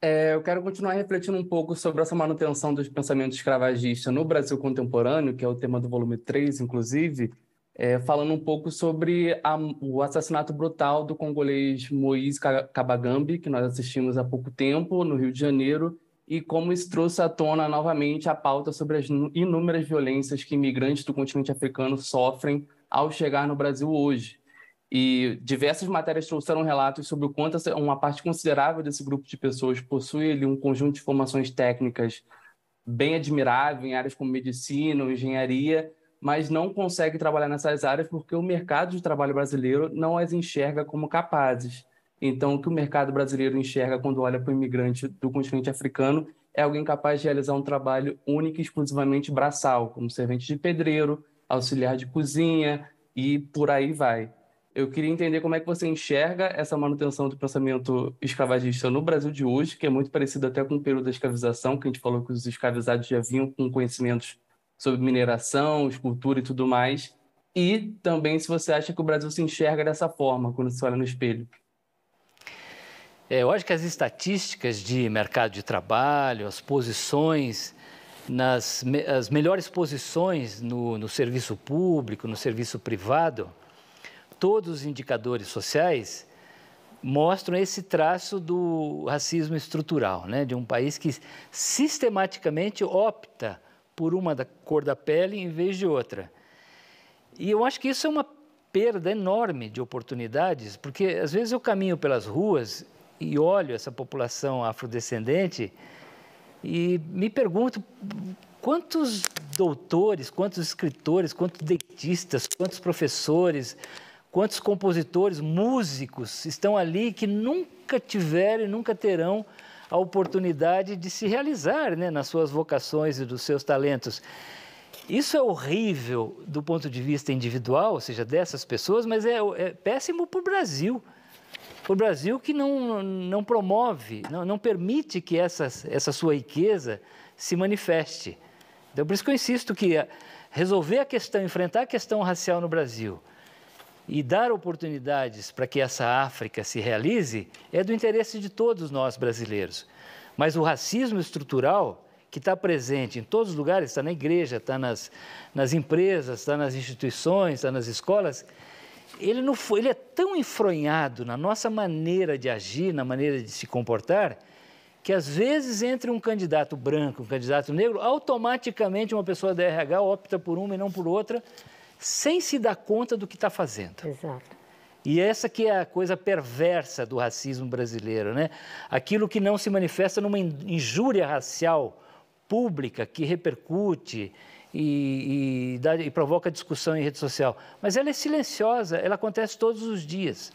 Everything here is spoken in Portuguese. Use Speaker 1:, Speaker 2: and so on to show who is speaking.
Speaker 1: É, eu quero continuar refletindo um pouco sobre essa manutenção dos pensamentos escravagistas no Brasil contemporâneo, que é o tema do volume 3, inclusive, é, falando um pouco sobre a, o assassinato brutal do congolês Moïse Kabagambi, que nós assistimos há pouco tempo, no Rio de Janeiro, e como isso trouxe à tona novamente a pauta sobre as inúmeras violências que imigrantes do continente africano sofrem ao chegar no Brasil hoje. E diversas matérias trouxeram relatos sobre o quanto uma parte considerável desse grupo de pessoas possui ali, um conjunto de formações técnicas bem admirável em áreas como medicina, engenharia, mas não consegue trabalhar nessas áreas porque o mercado de trabalho brasileiro não as enxerga como capazes. Então, o que o mercado brasileiro enxerga quando olha para o imigrante do continente africano é alguém capaz de realizar um trabalho único e exclusivamente braçal, como servente de pedreiro, auxiliar de cozinha e por aí vai. Eu queria entender como é que você enxerga essa manutenção do pensamento escravagista no Brasil de hoje, que é muito parecido até com o período da escravização, que a gente falou que os escravizados já vinham com conhecimentos sobre mineração, escultura e tudo mais. E também se você acha que
Speaker 2: o Brasil se enxerga
Speaker 1: dessa forma quando se olha no espelho.
Speaker 2: É, eu acho que as estatísticas de mercado de trabalho, as posições nas as melhores posições no, no serviço público, no serviço privado, todos os indicadores sociais mostram esse traço do racismo estrutural, né? de um país que sistematicamente opta por uma da cor da pele em vez de outra. E eu acho que isso é uma perda enorme de oportunidades, porque às vezes eu caminho pelas ruas e olho essa população afrodescendente e me pergunto quantos doutores, quantos escritores, quantos dentistas, quantos professores, Quantos compositores, músicos estão ali que nunca tiveram e nunca terão a oportunidade de se realizar né, nas suas vocações e dos seus talentos. Isso é horrível do ponto de vista individual, ou seja, dessas pessoas, mas é, é péssimo para o Brasil. O Brasil que não, não promove, não, não permite que essa, essa sua riqueza se manifeste. Então, por isso que eu insisto que resolver a questão, enfrentar a questão racial no Brasil, e dar oportunidades para que essa África se realize é do interesse de todos nós brasileiros. Mas o racismo estrutural, que está presente em todos os lugares, está na igreja, está nas, nas empresas, está nas instituições, está nas escolas, ele, não foi, ele é tão enfronhado na nossa maneira de agir, na maneira de se comportar, que às vezes entre um candidato branco, um candidato negro, automaticamente uma pessoa da RH opta por uma e não por outra, sem se dar conta do que está fazendo. Exato. E essa que é a coisa perversa do racismo brasileiro, né? Aquilo que não se manifesta numa injúria racial pública que repercute e, e, dá, e provoca discussão em rede social. Mas ela é silenciosa, ela acontece todos os dias.